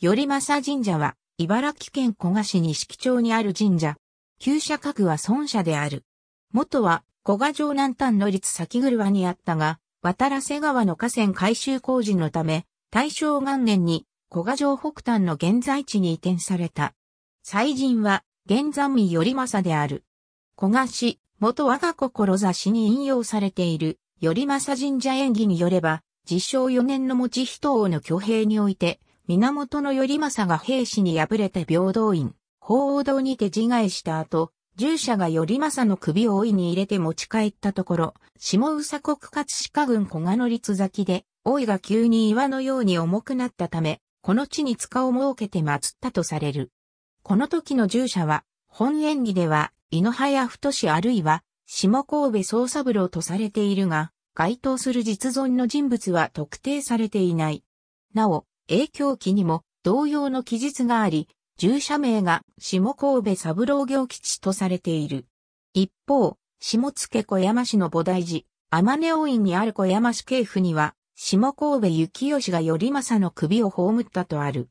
頼政神社は、茨城県古賀市西木町にある神社。旧社格は孫社である。元は、古賀城南端の立る車にあったが、渡瀬川の河川改修工事のため、大正元年に古賀城北端の現在地に移転された。祭神は、現山民頼政である。古賀市、元我が志に引用されている、頼政神社演技によれば、自称4年の持ち人王の挙兵において、源頼政が兵士に敗れて平等院、法王堂にて自害した後、従者が頼政の首を追いに入れて持ち帰ったところ、下宇佐国葛飾軍小賀の立崎で、老いが急に岩のように重くなったため、この地に塚を設けて祀ったとされる。この時の従者は、本演技では、井の葉や太子あるいは、下神戸総三郎とされているが、該当する実存の人物は特定されていない。なお、影響期にも同様の記述があり、従者名が下神戸三郎行吉とされている。一方、下付小山市の菩提寺、天根王院にある小山市系譜には、下神戸幸義が頼政の首を葬ったとある。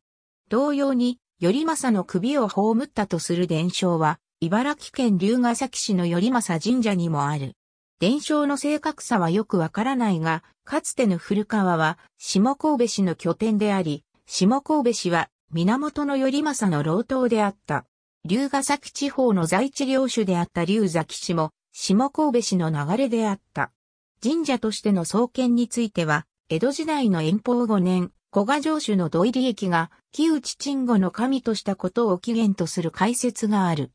同様に、頼政の首を葬ったとする伝承は、茨城県龍ヶ崎市の頼政神社にもある。伝承の正確さはよくわからないが、かつての古川は下神戸市の拠点であり、下神戸市は源頼政の老頭であった。龍ヶ崎地方の在地領主であった龍崎氏も、下神戸市の流れであった。神社としての創建については、江戸時代の遠方5年、古賀城主の土井利益が、木内鎮護の神としたことを起源とする解説がある。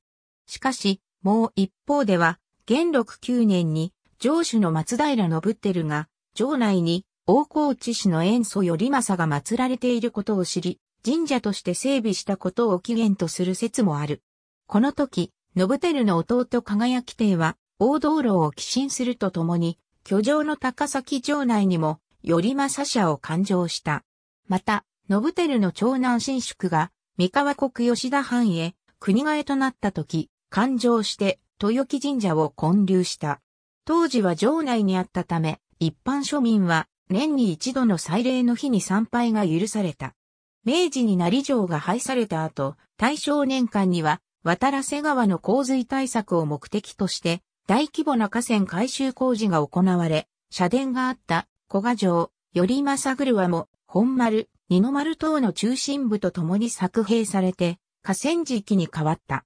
しかし、もう一方では、元禄9年に、城主の松平信輝が、城内に、大河内市の塩素頼政が祀られていることを知り、神社として整備したことを起源とする説もある。この時、信輝の弟輝き帝は、大道路を寄進するとともに、居城の高崎城内にも、頼政社を勘定した。また、信輝の長男新宿が、三河国吉田藩へ、国替えとなった時、勘定して、豊木神社を建立した。当時は城内にあったため、一般庶民は年に一度の祭礼の日に参拝が許された。明治に成城が廃された後、大正年間には渡良瀬川の洪水対策を目的として、大規模な河川改修工事が行われ、社殿があった古賀城、頼政狂も、本丸、二の丸等の中心部と共に作兵されて、河川敷に変わった。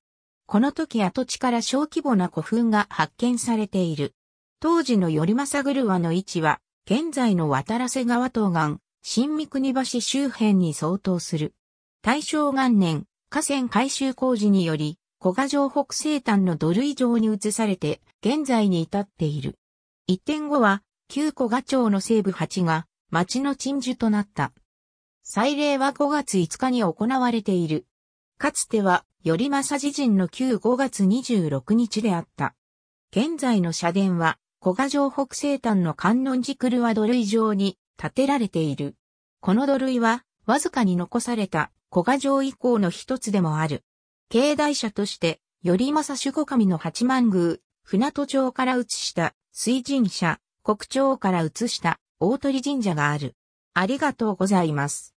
この時跡地から小規模な古墳が発見されている。当時の頼政車の位置は、現在の渡良瀬川東岸、新三国橋周辺に相当する。大正元年、河川改修工事により、古賀城北西端の土塁城に移されて、現在に至っている。一点後は、旧古賀町の西部8が、町の鎮守となった。祭礼は5月5日に行われている。かつては、頼政自陣の旧5月26日であった。現在の社殿は、古賀城北西端の観音寺狂和土塁上に建てられている。この土塁は、わずかに残された古賀城以降の一つでもある。境内者として、頼政守護神の八幡宮、船戸町から移した水神社、国町から移した大鳥神社がある。ありがとうございます。